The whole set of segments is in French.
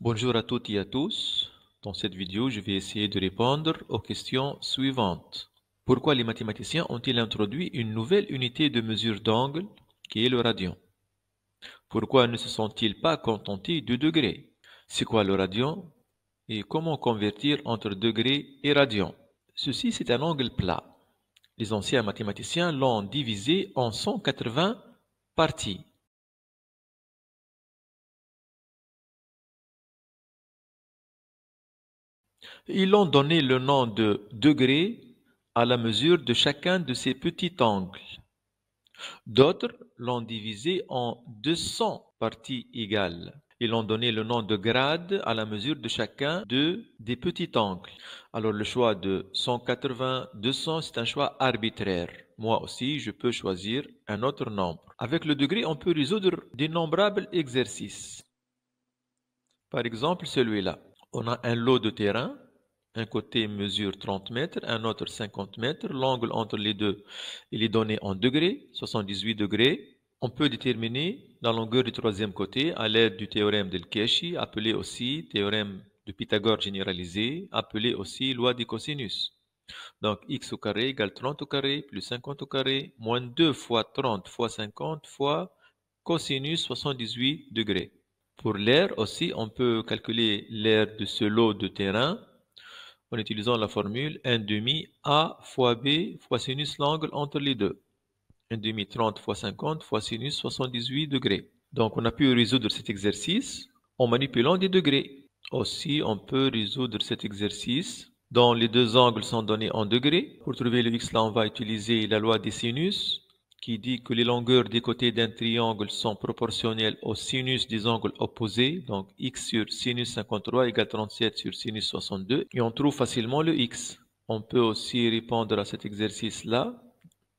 Bonjour à toutes et à tous. Dans cette vidéo, je vais essayer de répondre aux questions suivantes. Pourquoi les mathématiciens ont-ils introduit une nouvelle unité de mesure d'angle qui est le radian Pourquoi ne se sont-ils pas contentés du degré C'est quoi le radian Et comment convertir entre degrés et radian Ceci, c'est un angle plat. Les anciens mathématiciens l'ont divisé en 180 parties. Ils ont donné le nom de degré à la mesure de chacun de ces petits angles. D'autres l'ont divisé en 200 parties égales. Ils l'ont donné le nom de grade à la mesure de chacun de, des petits angles. Alors le choix de 180, 200, c'est un choix arbitraire. Moi aussi, je peux choisir un autre nombre. Avec le degré, on peut résoudre d'innombrables exercices. Par exemple, celui-là. On a un lot de terrain. Un côté mesure 30 mètres, un autre 50 mètres. L'angle entre les deux, est donné en degrés, 78 degrés. On peut déterminer la longueur du troisième côté à l'aide du théorème de keshi appelé aussi théorème de Pythagore généralisé, appelé aussi loi du cosinus. Donc x au carré égale 30 au carré plus 50 au carré moins 2 fois 30 fois 50 fois cosinus 78 degrés. Pour l'air aussi, on peut calculer l'air de ce lot de terrain en utilisant la formule 1 demi A fois B fois sinus l'angle entre les deux. 1 demi 30 fois 50 fois sinus 78 degrés. Donc on a pu résoudre cet exercice en manipulant des degrés. Aussi, on peut résoudre cet exercice dont les deux angles sont donnés en degrés. Pour trouver le x, là, on va utiliser la loi des sinus qui dit que les longueurs des côtés d'un triangle sont proportionnelles au sinus des angles opposés, donc x sur sinus 53 égale 37 sur sinus 62, et on trouve facilement le x. On peut aussi répondre à cet exercice-là,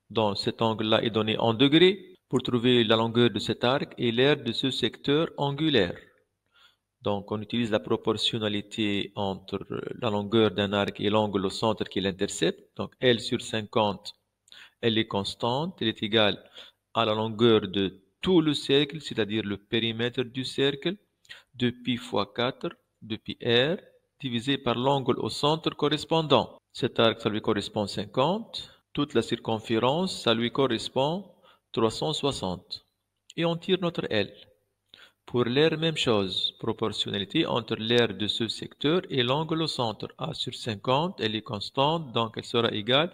dont cet angle-là est donné en degrés, pour trouver la longueur de cet arc et l'aire de ce secteur angulaire. Donc on utilise la proportionnalité entre la longueur d'un arc et l'angle au centre qui l'intercepte, donc L sur 50 elle est constante, elle est égale à la longueur de tout le cercle, c'est-à-dire le périmètre du cercle, de pi fois 4, de pi r, divisé par l'angle au centre correspondant. Cet arc, ça lui correspond 50. Toute la circonférence, ça lui correspond 360. Et on tire notre L. Pour l'air, même chose. Proportionnalité entre l'air de ce secteur et l'angle au centre. A sur 50, elle est constante, donc elle sera égale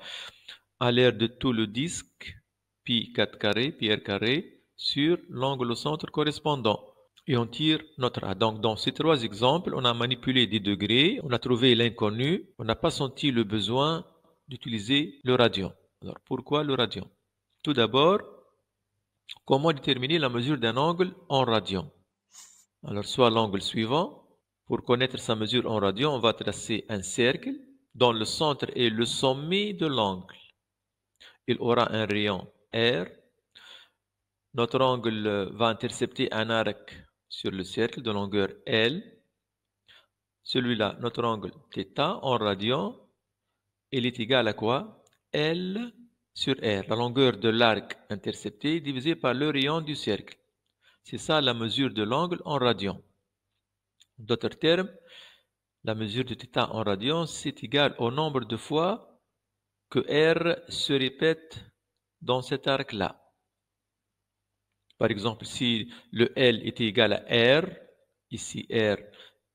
à l'air de tout le disque pi 4 carré, sur l'angle au centre correspondant. Et on tire notre A. Donc dans ces trois exemples, on a manipulé des degrés, on a trouvé l'inconnu, on n'a pas senti le besoin d'utiliser le radian. Alors pourquoi le radian Tout d'abord, comment déterminer la mesure d'un angle en radian Alors soit l'angle suivant, pour connaître sa mesure en radian, on va tracer un cercle dont le centre est le sommet de l'angle il aura un rayon R. Notre angle va intercepter un arc sur le cercle de longueur L. Celui-là, notre angle θ en radian, il est égal à quoi L sur R, la longueur de l'arc intercepté divisé par le rayon du cercle. C'est ça la mesure de l'angle en radian. D'autres termes, la mesure de θ en radian, c'est égal au nombre de fois que R se répète dans cet arc-là. Par exemple, si le L était égal à R, ici R,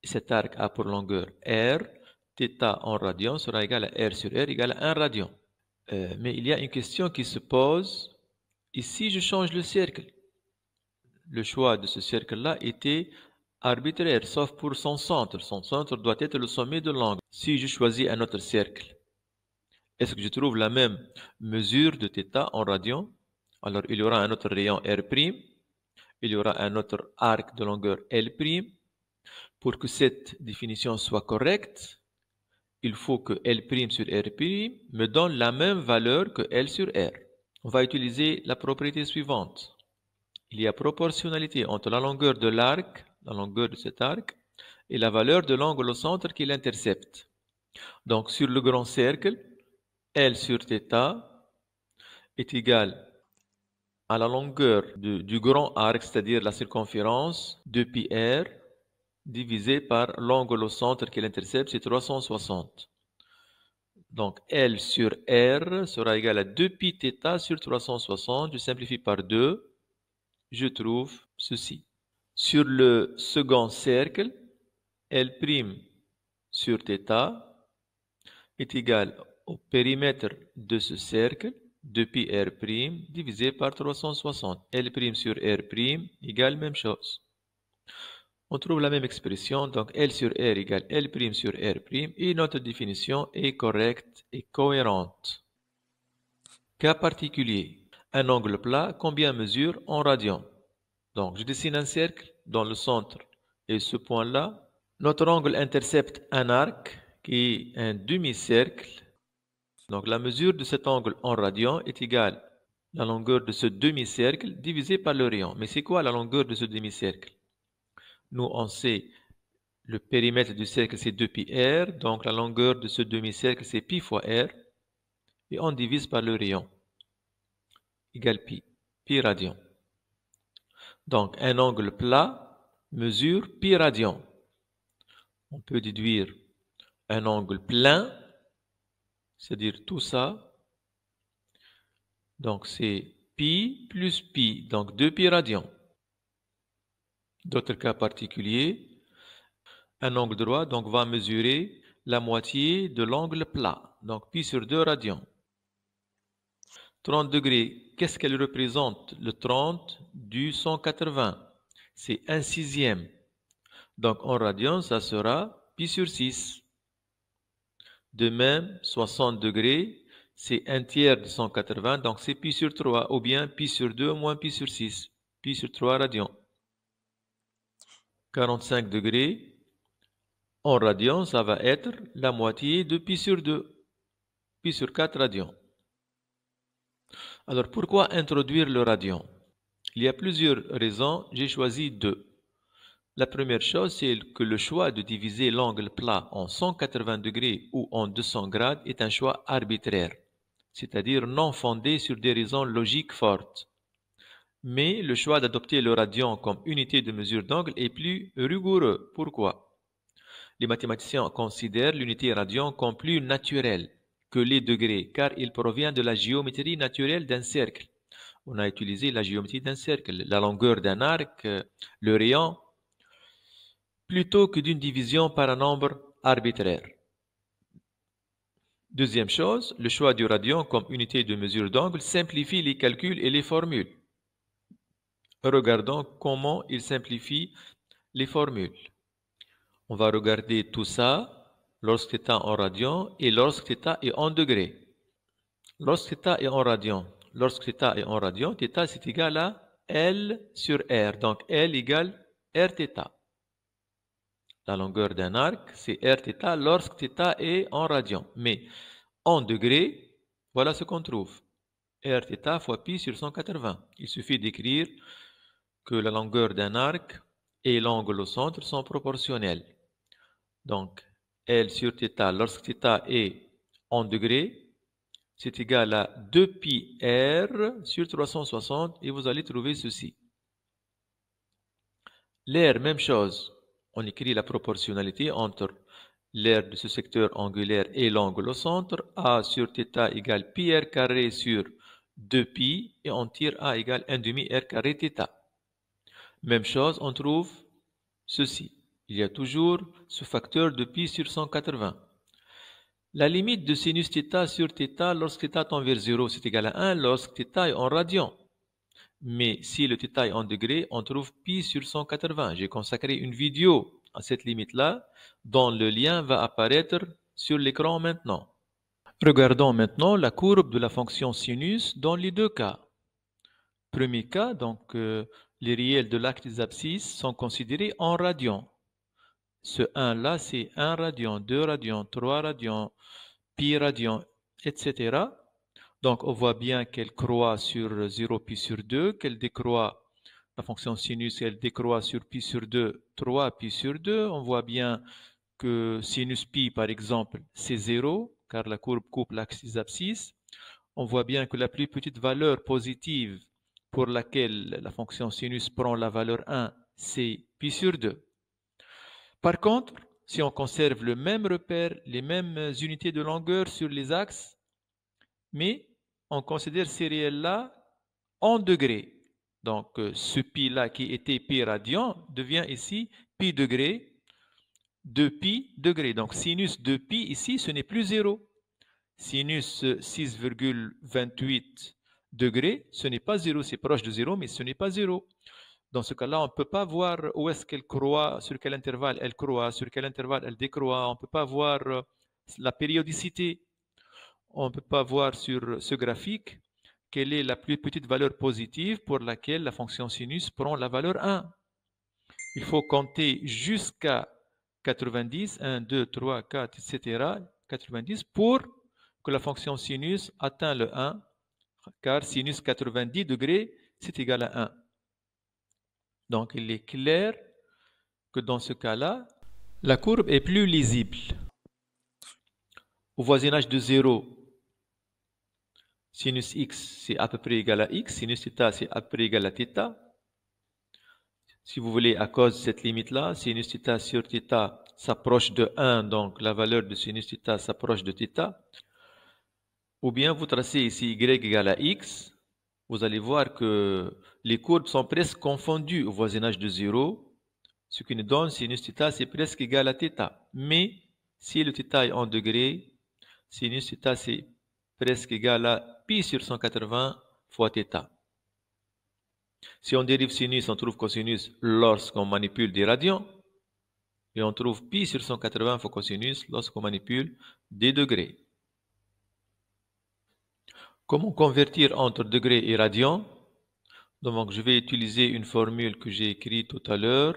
cet arc a pour longueur R, θ en radian sera égal à R sur R égal à 1 radian. Euh, mais il y a une question qui se pose. Ici, je change le cercle. Le choix de ce cercle-là était arbitraire, sauf pour son centre. Son centre doit être le sommet de l'angle. Si je choisis un autre cercle, est-ce que je trouve la même mesure de θ en radian Alors, il y aura un autre rayon R', il y aura un autre arc de longueur L'. Pour que cette définition soit correcte, il faut que L' sur R' me donne la même valeur que L sur R. On va utiliser la propriété suivante. Il y a proportionnalité entre la longueur de l'arc, la longueur de cet arc, et la valeur de l'angle au centre qui l'intercepte. Donc, sur le grand cercle, L sur θ est égal à la longueur du grand arc, c'est-à-dire la circonférence de πr, divisé par l'angle au centre qui l'intercepte, c'est 360. Donc L sur R sera égal à 2πθ sur 360. Je simplifie par 2. Je trouve ceci. Sur le second cercle, L' sur θ est égal au périmètre de ce cercle depuis R' divisé par 360. L' sur R' égale même chose. On trouve la même expression, donc L sur R égale L' sur R', et notre définition est correcte et cohérente. Cas particulier. Un angle plat, combien mesure en radian Donc, je dessine un cercle dans le centre et ce point-là. Notre angle intercepte un arc qui est un demi-cercle donc la mesure de cet angle en radian est égale à la longueur de ce demi-cercle divisé par le rayon. Mais c'est quoi la longueur de ce demi-cercle Nous, on sait le périmètre du cercle, c'est 2πr, donc la longueur de ce demi-cercle, c'est pi fois r, et on divise par le rayon, égale pi, pi radian. Donc un angle plat mesure pi radian. On peut déduire un angle plein c'est-à-dire tout ça, donc c'est pi plus pi, donc 2pi radians. D'autres cas particuliers, un angle droit donc va mesurer la moitié de l'angle plat, donc pi sur 2 radians. 30 degrés, qu'est-ce qu'elle représente Le 30 du 180, c'est 1 sixième. Donc en radian, ça sera pi sur 6. De même, 60 degrés, c'est un tiers de 180, donc c'est pi sur 3, ou bien pi sur 2 moins pi sur 6, pi sur 3 radians. 45 degrés, en radians, ça va être la moitié de pi sur 2, pi sur 4 radians. Alors pourquoi introduire le radian Il y a plusieurs raisons, j'ai choisi deux. La première chose, c'est que le choix de diviser l'angle plat en 180 degrés ou en 200 grades est un choix arbitraire, c'est-à-dire non fondé sur des raisons logiques fortes. Mais le choix d'adopter le radian comme unité de mesure d'angle est plus rigoureux. Pourquoi Les mathématiciens considèrent l'unité radian comme plus naturelle que les degrés, car il provient de la géométrie naturelle d'un cercle. On a utilisé la géométrie d'un cercle, la longueur d'un arc, le rayon, plutôt que d'une division par un nombre arbitraire. Deuxième chose, le choix du radian comme unité de mesure d'angle simplifie les calculs et les formules. Regardons comment il simplifie les formules. On va regarder tout ça lorsque θ en radian et lorsque θ est en degré. Lorsque θ est en radian, lorsque θ est en radian, θ égal à L sur R. Donc L égale Rθ la longueur d'un arc, c'est rθ lorsque θ est en radian. Mais en degrés, voilà ce qu'on trouve. rθ fois pi sur 180. Il suffit d'écrire que la longueur d'un arc et l'angle au centre sont proportionnels. Donc, L sur θ lorsque θ est en degrés, c'est égal à 2pi sur 360 et vous allez trouver ceci. L'air, même chose on écrit la proportionnalité entre l'aire de ce secteur angulaire et l'angle au centre. A sur θ égale pi carré sur 2 π et on tire A égale 1 demi r carré θ. Même chose, on trouve ceci. Il y a toujours ce facteur de π sur 180. La limite de sinus θ sur θ lorsque θ tend vers 0, c'est égal à 1 lorsque θ est en radian. Mais si le est en degré, on trouve pi sur 180. J'ai consacré une vidéo à cette limite-là, dont le lien va apparaître sur l'écran maintenant. Regardons maintenant la courbe de la fonction sinus dans les deux cas. Premier cas, donc euh, les réels de l'axe des abscisses sont considérés en radians. Ce 1-là, c'est 1 radian, 2 radian, 3 radian, pi radian, etc. Donc, on voit bien qu'elle croît sur 0 pi sur 2, qu'elle décroît, la fonction sinus, elle décroît sur pi sur 2, 3 pi sur 2. On voit bien que sinus pi, par exemple, c'est 0, car la courbe coupe l'axe des abscisses. On voit bien que la plus petite valeur positive pour laquelle la fonction sinus prend la valeur 1, c'est pi sur 2. Par contre, si on conserve le même repère, les mêmes unités de longueur sur les axes, mais on considère ces réels-là en degrés. Donc, euh, ce pi-là qui était pi radian devient ici pi degré, 2 pi degré. Donc, sinus de pi ici, ce n'est plus 0. Sinus 6,28 euh, degrés, ce n'est pas 0, c'est proche de 0, mais ce n'est pas 0. Dans ce cas-là, on ne peut pas voir où est-ce qu'elle croît, sur quel intervalle elle croît, sur quel intervalle elle décroît. On ne peut pas voir euh, la périodicité on ne peut pas voir sur ce graphique quelle est la plus petite valeur positive pour laquelle la fonction sinus prend la valeur 1. Il faut compter jusqu'à 90, 1, 2, 3, 4, etc., 90, pour que la fonction sinus atteint le 1, car sinus 90 degrés, c'est égal à 1. Donc, il est clair que dans ce cas-là, la courbe est plus lisible. Au voisinage de 0, Sinus x, c'est à peu près égal à x. Sinus θ, c'est à peu près égal à θ. Si vous voulez, à cause de cette limite-là, sinus θ sur θ s'approche de 1, donc la valeur de sinus θ s'approche de θ. Ou bien vous tracez ici y égal à x. Vous allez voir que les courbes sont presque confondues au voisinage de 0. Ce qui nous donne sinus theta, c'est presque égal à θ. Mais si le θ est en degré, sinus θ, c'est presque égal à pi sur 180 fois θ. Si on dérive sinus, on trouve cosinus lorsqu'on manipule des radians. Et on trouve pi sur 180 fois cosinus lorsqu'on manipule des degrés. Comment convertir entre degrés et radians Donc je vais utiliser une formule que j'ai écrite tout à l'heure.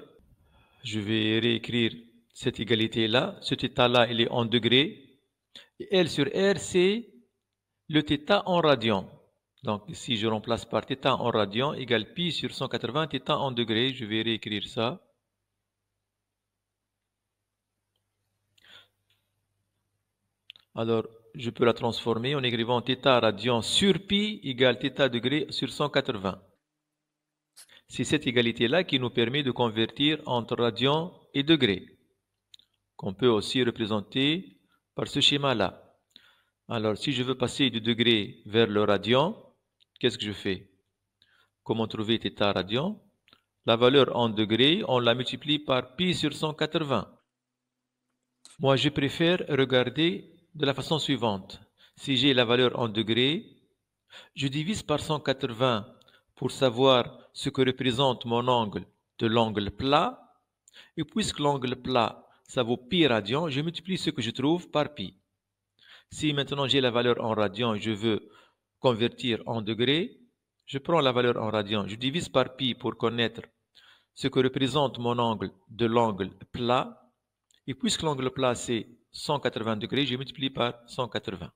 Je vais réécrire cette égalité-là. Cet état-là, il est en degrés. L sur R, c'est le θ en radian. Donc si je remplace par θ en radian égale π sur 180 θ en degrés. Je vais réécrire ça. Alors, je peux la transformer en écrivant θ radian sur π égale θ degré sur 180. C'est cette égalité-là qui nous permet de convertir entre radian et degré, qu'on peut aussi représenter par ce schéma-là. Alors, si je veux passer du degré vers le radian, qu'est-ce que je fais Comment trouver θ radian La valeur en degrés, on la multiplie par pi sur 180. Moi, je préfère regarder de la façon suivante. Si j'ai la valeur en degrés, je divise par 180 pour savoir ce que représente mon angle de l'angle plat. Et puisque l'angle plat, ça vaut pi radian, je multiplie ce que je trouve par pi. Si maintenant j'ai la valeur en radian et je veux convertir en degrés, je prends la valeur en radian, je divise par pi pour connaître ce que représente mon angle de l'angle plat. Et puisque l'angle plat c'est 180 degrés, je multiplie par 180.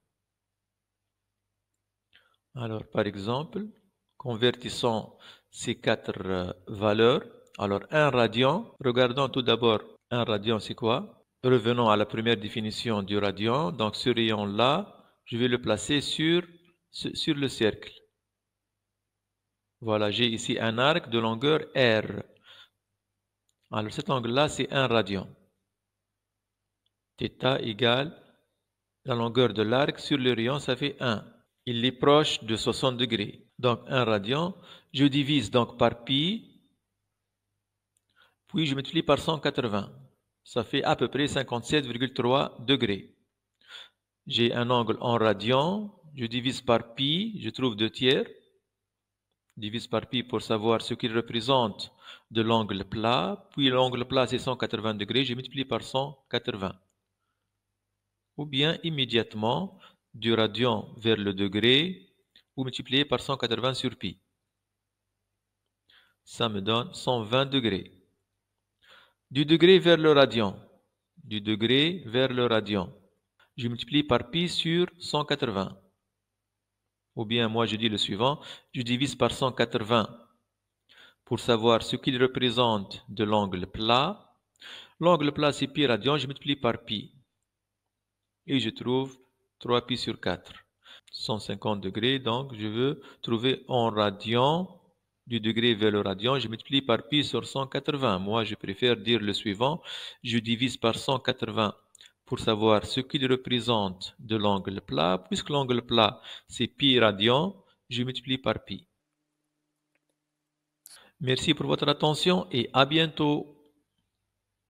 Alors par exemple, convertissons ces quatre euh, valeurs. Alors un radian, regardons tout d'abord un radian c'est quoi Revenons à la première définition du radian. Donc ce rayon-là, je vais le placer sur, sur le cercle. Voilà, j'ai ici un arc de longueur R. Alors cet angle-là, c'est un radian. Theta égale la longueur de l'arc sur le rayon, ça fait 1. Il est proche de 60 degrés. Donc un radian. Je divise donc par pi, puis je multiplie par 180 ça fait à peu près 57,3 degrés. J'ai un angle en radian, je divise par pi, je trouve 2 tiers. Divise par pi pour savoir ce qu'il représente de l'angle plat. Puis l'angle plat, c'est 180 degrés, je multiplie par 180. Ou bien immédiatement, du radian vers le degré, ou multiplié par 180 sur pi. Ça me donne 120 degrés. Du degré vers le radian. Du degré vers le radian. Je multiplie par pi sur 180. Ou bien moi je dis le suivant, je divise par 180 pour savoir ce qu'il représente de l'angle plat. L'angle plat c'est pi radian, je multiplie par pi. Et je trouve 3 pi sur 4. 150 degrés, donc je veux trouver en radian du degré vers le radian, je multiplie par pi sur 180. Moi, je préfère dire le suivant, je divise par 180 pour savoir ce qu'il représente de l'angle plat. Puisque l'angle plat, c'est pi radian, je multiplie par pi. Merci pour votre attention et à bientôt.